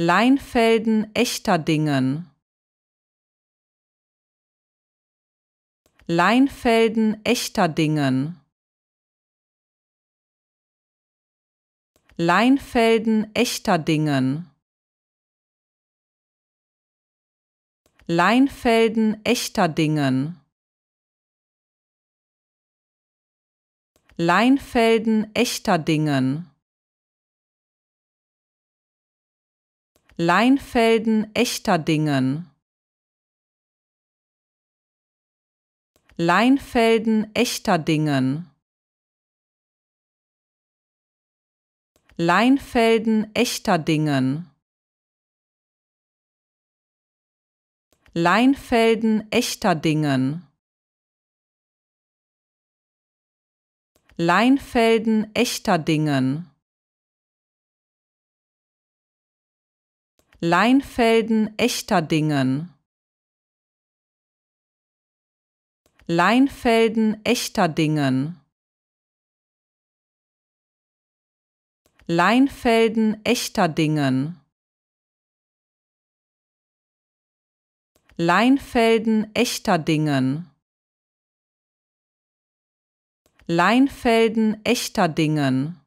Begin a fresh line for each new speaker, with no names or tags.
leinfelden echter Dingen. leinfelden echter Dingen. leinfelden echter Dingen. Leinfelden-Echterdingen. Leinfelden-Echterdingen. leinfelden echter Dingen. leinfelden echter Dingen. leinfelden echter Dingen. Leinfelden-Echterdingen. Leinfelden-Echterdingen. Leinfelden echter Dingen. Leinfelden echter Dingen. Leinfelden echter Dingen. Leinfelden Echterdingen Leinfelden Echterdingen